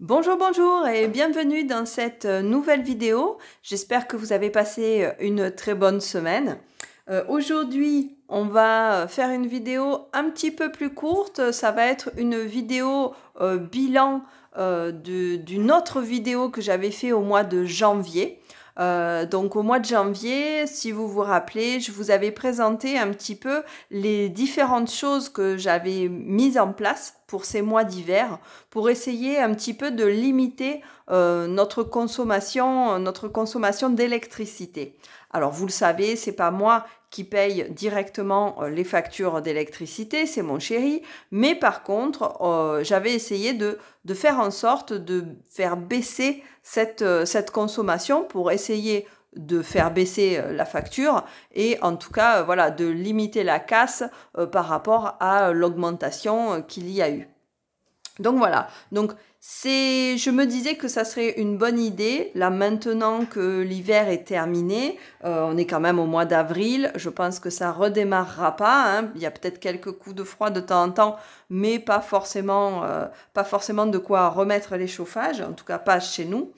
Bonjour, bonjour et bienvenue dans cette euh, nouvelle vidéo. J'espère que vous avez passé euh, une très bonne semaine. Euh, aujourd'hui, on va faire une vidéo un petit peu plus courte. Ça va être une vidéo bilan d'une autre vidéo que j'avais fait au mois de janvier. Euh, donc au mois de janvier, si vous vous rappelez, je vous avais présenté un petit peu les différentes choses que j'avais mises en place pour ces mois d'hiver pour essayer un petit peu de limiter euh, notre consommation, euh, notre consommation d'électricité. Alors vous le savez, c'est pas moi qui paye directement euh, les factures d'électricité, c'est mon chéri. Mais par contre, euh, j'avais essayé de, de, faire en sorte de faire baisser cette, euh, cette consommation pour essayer de faire baisser la facture et en tout cas voilà de limiter la casse par rapport à l'augmentation qu'il y a eu. Donc voilà, donc c'est, je me disais que ça serait une bonne idée, là maintenant que l'hiver est terminé, euh, on est quand même au mois d'avril, je pense que ça redémarrera pas, hein. il y a peut-être quelques coups de froid de temps en temps, mais pas forcément, euh, pas forcément de quoi remettre les chauffages, en tout cas pas chez nous.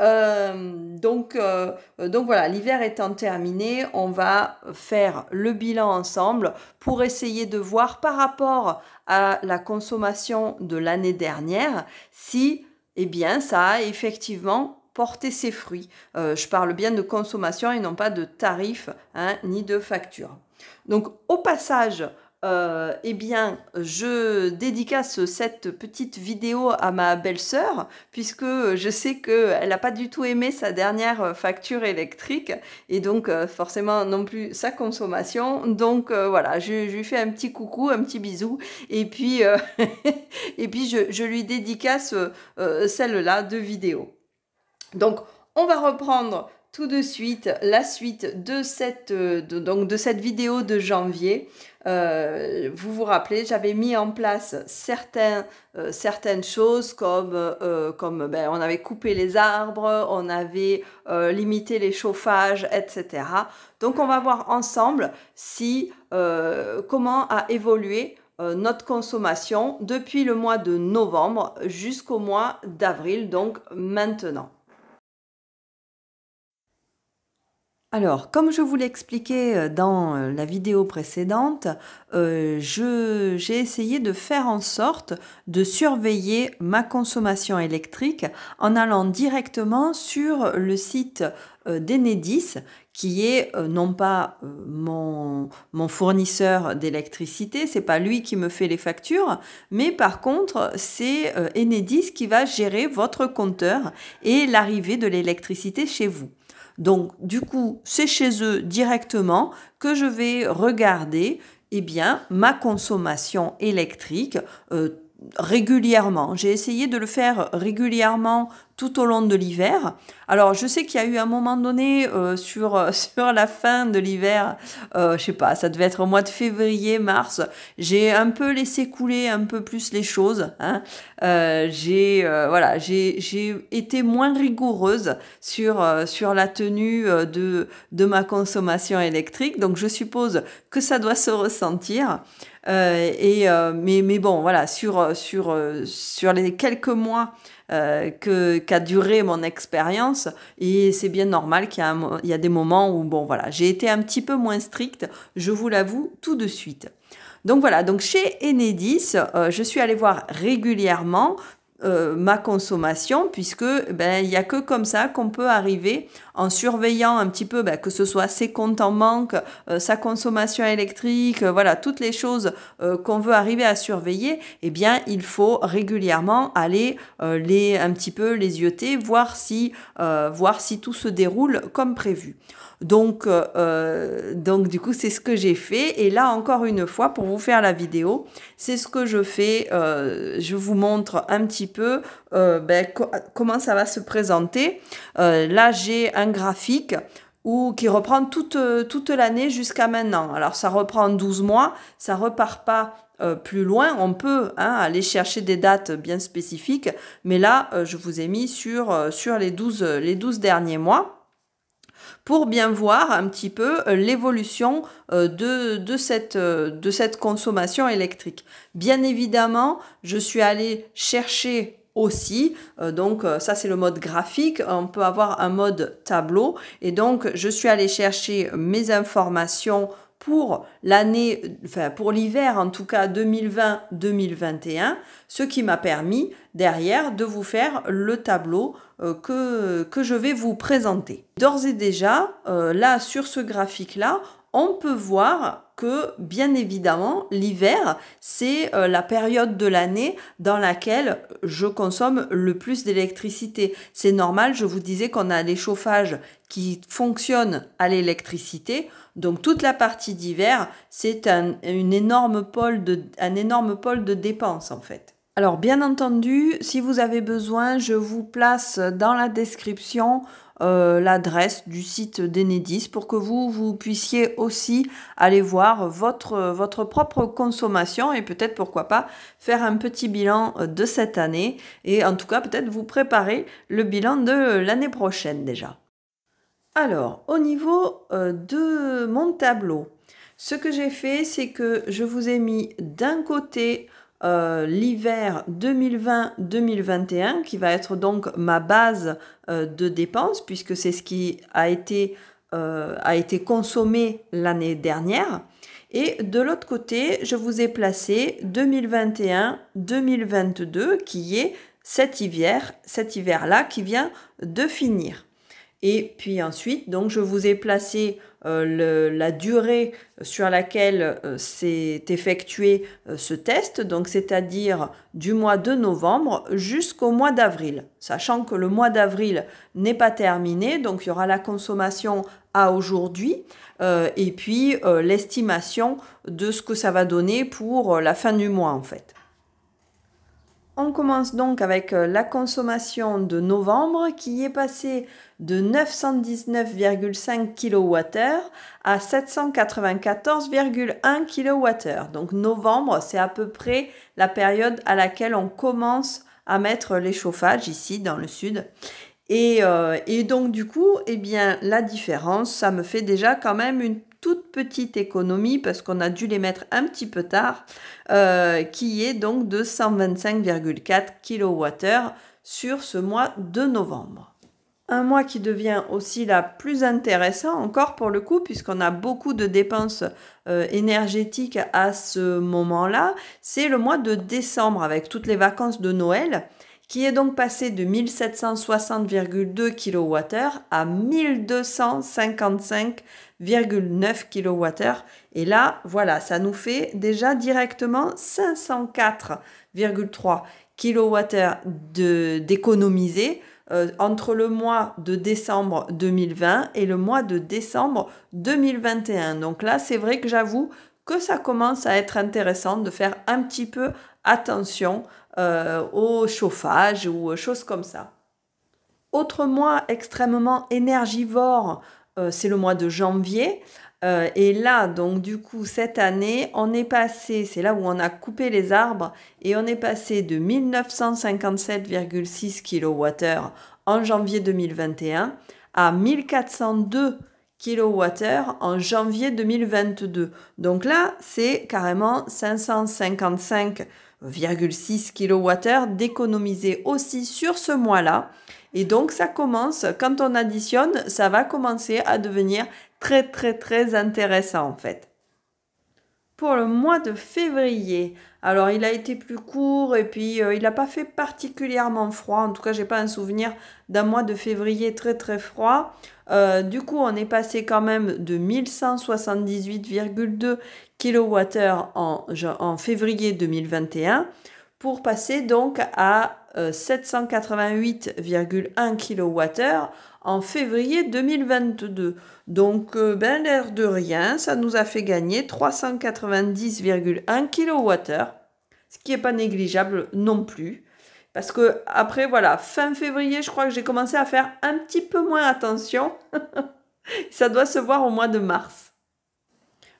Euh, donc, euh, donc voilà, l'hiver étant terminé, on va faire le bilan ensemble pour essayer de voir par rapport à la consommation de l'année dernière si, eh bien, ça a effectivement porté ses fruits. Euh, je parle bien de consommation et non pas de tarifs hein, ni de factures. Donc au passage, euh, eh bien, je dédicace cette petite vidéo à ma belle-sœur, puisque je sais qu'elle n'a pas du tout aimé sa dernière facture électrique, et donc euh, forcément non plus sa consommation. Donc euh, voilà, je, lui fais un petit coucou, un petit bisou, et puis, et puis je lui dédicace celle-là de vidéo. Donc, on va reprendre tout de suite la suite de cette, vidéo de janvier. Euh, vous vous rappelez, j'avais mis en place euh, certaines choses comme, euh, ben, on avait coupé les arbres, on avait limité les chauffages, etc. Donc on va voir ensemble si comment a évolué notre consommation depuis le mois de novembre jusqu'au mois d'avril, donc maintenant. Alors, comme je vous l'expliquais euh, dans euh, la vidéo précédente, euh, j'ai essayé de faire en sorte de surveiller ma consommation électrique en allant directement sur le site d'Enedis, qui est non pas mon, mon, fournisseur d'électricité, c'est pas lui qui me fait les factures, mais par contre, c'est Enedis qui va gérer votre compteur et l'arrivée de l'électricité chez vous. Donc, du coup, c'est chez eux directement que je vais regarder eh bien, ma consommation électrique, euh, régulièrement. J'ai essayé de le faire régulièrement tout au long de l'hiver. Alors je sais qu'il y a eu un moment donné euh, sur, euh, sur la fin de l'hiver, euh, je sais pas, ça devait être au mois de février, mars, j'ai un peu laissé couler un peu plus les choses. Hein. j'ai voilà, j'ai été moins rigoureuse sur, la tenue de ma consommation électrique, donc je suppose que ça doit se ressentir. Euh, et, euh, mais, bon, voilà, sur, euh, les quelques mois que qu'a duré mon expérience et c'est bien normal qu'il y, a des moments où bon voilà j'ai été un petit peu moins stricte je vous l'avoue tout de suite donc voilà donc chez Enedis je suis allée voir régulièrement ma consommation puisque ben il y a que comme ça qu'on peut arriver en surveillant un petit peu bah, que ce soit ses comptes en manque, euh, sa consommation électrique, euh, voilà, toutes les choses euh, qu'on veut arriver à surveiller, eh bien, il faut régulièrement aller les, un petit peu les yeuter, voir si, voir si tout se déroule comme prévu. Donc, donc du coup, c'est ce que j'ai fait. Et là, encore une fois, pour vous faire la vidéo, c'est ce que je fais. je vous montre un petit peu euh, ben, comment ça va se présenter. Euh, là, j'ai un graphique ou qui reprend toute, euh, toute l'année jusqu'à maintenant. Alors ça reprend 12 mois, ça repart pas plus loin. On peut hein, aller chercher des dates bien spécifiques, mais là je vous ai mis sur, sur les, 12, les derniers mois pour bien voir un petit peu l'évolution de, cette, de cette consommation électrique. Bien évidemment, je suis allée chercher aussi. Euh, donc euh, ça c'est le mode graphique. On peut avoir un mode tableau. Et donc je suis allée chercher mes informations pour l'année, enfin pour l'hiver en tout cas 2020-2021, ce qui m'a permis derrière de vous faire le tableau euh, que, que je vais vous présenter. D'ores et déjà, là sur ce graphique-là, on peut voir que, bien évidemment, l'hiver, c'est euh, la période de l'année dans laquelle je consomme le plus d'électricité. C'est normal, je vous disais qu'on a les chauffages qui fonctionnent à l'électricité. Donc toute la partie d'hiver, c'est un, une énorme pôle de, un énorme pôle de dépenses en fait. Alors bien entendu, si vous avez besoin, je vous place dans la description euh, l'adresse du site d'Enedis pour que vous, vous puissiez aussi aller voir votre, votre propre consommation et peut-être pourquoi pas faire un petit bilan euh, de cette année et en tout cas peut-être vous préparer le bilan de l'année prochaine déjà. Alors, au niveau euh, de mon tableau, ce que j'ai fait, c'est que je vous ai mis d'un côté euh, l'hiver 2020-2021, qui va être donc ma base euh, de dépenses, puisque c'est ce qui a été, euh, a été consommé l'année dernière. Et de l'autre côté, je vous ai placé 2021-2022, qui est cet hiver, cet hiver-là qui vient de finir. Et puis ensuite, donc je vous ai placé euh, la durée sur laquelle euh, s'est effectué euh, ce test, donc c'est-à-dire du mois de novembre jusqu'au mois d'avril, sachant que le mois d'avril n'est pas terminé, donc il y aura la consommation à aujourd'hui et puis l'estimation de ce que ça va donner pour la fin du mois en fait. On commence donc avec euh, la consommation de novembre qui est passée de 919,5 kWh à 794,1 kWh. Donc novembre, c'est à peu près la période à laquelle on commence à mettre les chauffages ici dans le sud. Et, euh, donc du coup, eh bien, la différence, ça me fait déjà quand même une toute petite économie parce qu'on a dû les mettre un petit peu tard, euh, qui est donc de 125,4 kWh sur ce mois de novembre. Un mois qui devient aussi la plus intéressant encore pour le coup puisqu'on a beaucoup de dépenses euh, énergétiques à ce moment-là, c'est le mois de décembre avec toutes les vacances de Noël qui est donc passé de 1760,2 kWh à 1255 9 kWh. Et là, voilà, ça nous fait déjà directement 504,3 kWh d'économiser euh, entre le mois de décembre 2020 et le mois de décembre 2021. Donc là, c'est vrai que j'avoue que ça commence à être intéressant de faire un petit peu attention euh, au chauffage ou choses comme ça. Autre mois extrêmement énergivore euh, c'est le mois de janvier. Euh, et là, donc du coup, cette année, on est passé, c'est là où on a coupé les arbres, et on est passé de 1957,6 kWh en janvier 2021 à 1402 kWh en janvier 2022. Donc là, c'est carrément 555,6 kWh d'économiser aussi sur ce mois-là. Et donc ça commence, quand on additionne, ça va commencer à devenir très très très intéressant en fait. Pour le mois de février, alors il a été plus court et puis euh, il n'a pas fait particulièrement froid. En tout cas, j'ai pas un souvenir d'un mois de février très très froid. Euh, du coup, on est passé quand même de 1178,2 kWh en, en février 2021 pour passer donc à 788,1 euh, kWh en février 2022. Donc, euh, ben l'air de rien, ça nous a fait gagner 390,1 kWh, ce qui n'est pas négligeable non plus. Parce que après, voilà, fin février, je crois que j'ai commencé à faire un petit peu moins attention. ça doit se voir au mois de mars.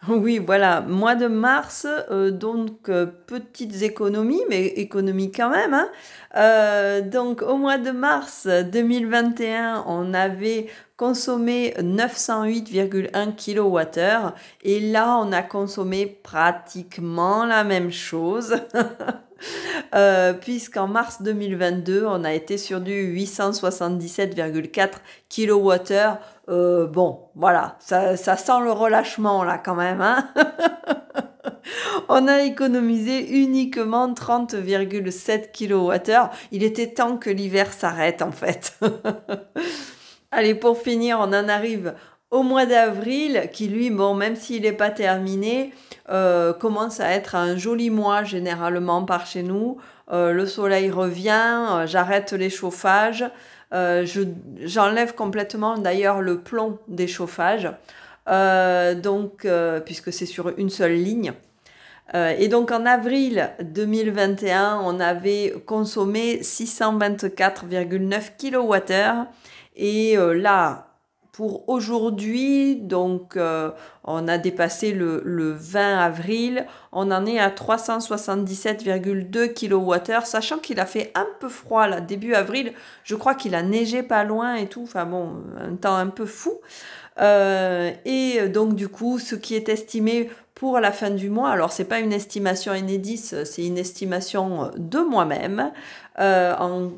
Oui, voilà, mois de mars, euh, donc euh, petites économies, mais économies quand même. Hein. Euh, donc au mois de mars 2021, on avait consommé 908,1 kWh et là, on a consommé pratiquement la même chose. puisqu'en mars 2022, on a été sur du 877,4 kWh euh, bon, voilà, ça, ça, sent le relâchement là quand même. Hein. On a économisé uniquement 30,7 kWh. Il était temps que l'hiver s'arrête en fait. Allez, pour finir, on en arrive au mois d'avril, qui lui, bon, même s'il n'est pas terminé, euh, commence à être un joli mois généralement par chez nous. Euh, le soleil revient, j'arrête les chauffages. Euh, j'enlève complètement d'ailleurs le plomb des chauffages, euh, donc, euh, puisque c'est sur une seule ligne. et donc en avril 2021, on avait consommé 624,9 kWh. Et là, pour aujourd'hui, donc euh, on a dépassé le, 20 avril, on en est à 377,2 kWh, sachant qu'il a fait un peu froid là, début avril, je crois qu'il a neigé pas loin et tout, enfin bon, un temps un peu fou. Euh, et donc du coup, ce qui est estimé pour la fin du mois. Alors c'est pas une estimation inédite, c'est une estimation de moi-même euh,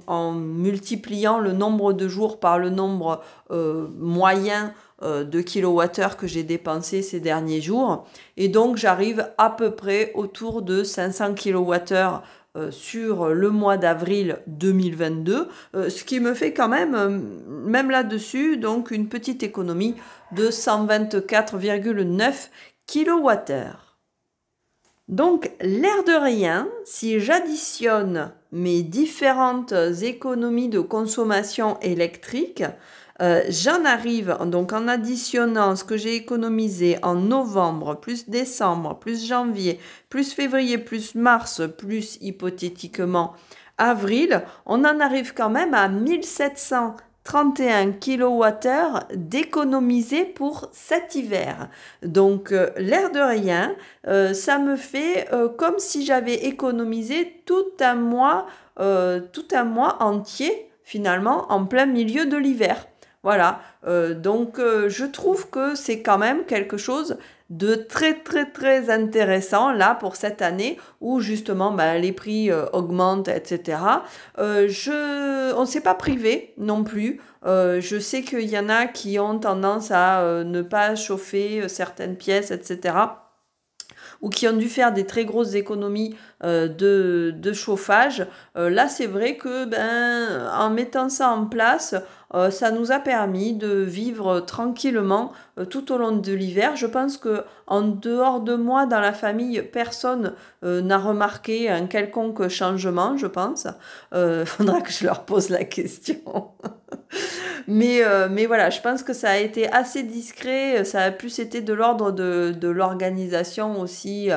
en, multipliant le nombre de jours par le nombre euh, moyen euh, de kilowattheures que j'ai dépensé ces derniers jours. Et donc j'arrive à peu près autour de 500 kWh sur le mois d'avril 2022, ce qui me fait quand même, même là-dessus, donc une petite économie de 124,9 kWh. Donc, l'air de rien, si j'additionne mes différentes économies de consommation électrique, euh, j'en arrive, donc en additionnant ce que j'ai économisé en novembre, plus décembre, plus janvier, plus février, plus mars, plus hypothétiquement avril, on en arrive quand même à 1700 31 kWh d'économiser pour cet hiver. Donc euh, l'air de rien, euh, ça me fait euh, comme si j'avais économisé tout un mois, tout un mois entier finalement en plein milieu de l'hiver. Voilà. Euh, donc euh, je trouve que c'est quand même quelque chose de très très très intéressant là pour cette année où justement ben, les prix euh, augmentent, etc. je, on ne s'est pas privé non plus. je sais qu'il y en a qui ont tendance à ne pas chauffer certaines pièces, etc. Ou qui ont dû faire des très grosses économies euh, de, chauffage. Euh, là, c'est vrai que ben, en mettant ça en place, euh, ça nous a permis de vivre tranquillement tout au long de l'hiver. Je pense que en dehors de moi, dans la famille, personne n'a remarqué un quelconque changement, je pense. Il faudra que je leur pose la question. mais, mais voilà, je pense que ça a été assez discret. Ça a plus été de l'ordre de, de l'organisation aussi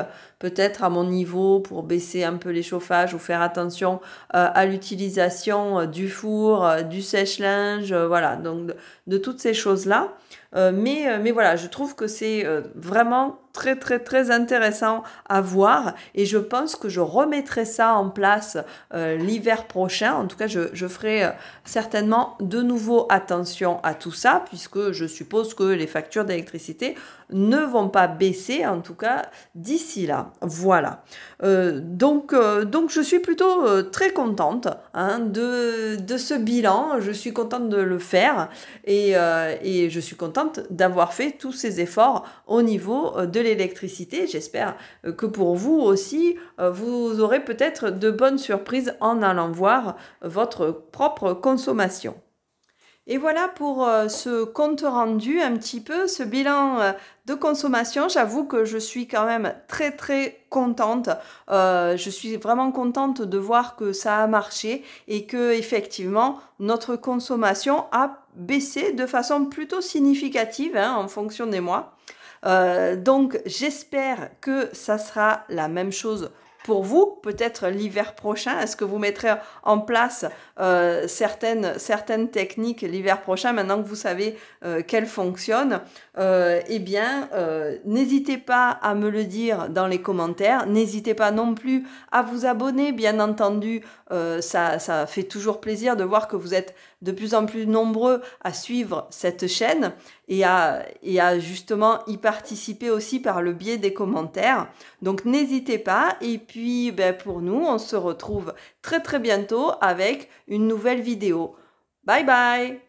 peut-être à mon niveau pour baisser un peu les chauffages ou faire attention euh, à l'utilisation euh, du four, euh, du sèche-linge, voilà, donc de toutes ces choses-là. Euh, euh, mais, voilà, je trouve que c'est euh, vraiment très très très intéressant à voir et je pense que je remettrai ça en place l'hiver prochain. En tout cas, je, ferai certainement de nouveau attention à tout ça puisque je suppose que les factures d'électricité ne vont pas baisser, en tout cas d'ici là. Voilà. donc, donc je suis plutôt très contente hein, de, ce bilan. Je suis contente de le faire et je suis contente d'avoir fait tous ces efforts au niveau euh, de l'électricité. J'espère euh, que pour vous aussi, euh, vous aurez peut-être de bonnes surprises en allant voir votre propre consommation. Et voilà pour ce compte rendu un petit peu, ce bilan de consommation. J'avoue que je suis quand même très très contente. je suis vraiment contente de voir que ça a marché et que effectivement notre consommation a baissé de façon plutôt significative hein, en fonction des mois. Euh, donc j'espère que ça sera la même chose pour vous, peut-être l'hiver prochain. Est-ce que vous mettrez en place euh, certaines, certaines techniques l'hiver prochain, maintenant que vous savez euh, qu'elles fonctionnent Eh bien, n'hésitez pas à me le dire dans les commentaires. N'hésitez pas non plus à vous abonner, bien entendu. ça, ça fait toujours plaisir de voir que vous êtes de plus en plus nombreux à suivre cette chaîne et à, et à justement y participer aussi par le biais des commentaires. Donc n'hésitez pas et puis ben, pour nous, on se retrouve très très bientôt avec une nouvelle vidéo. Bye bye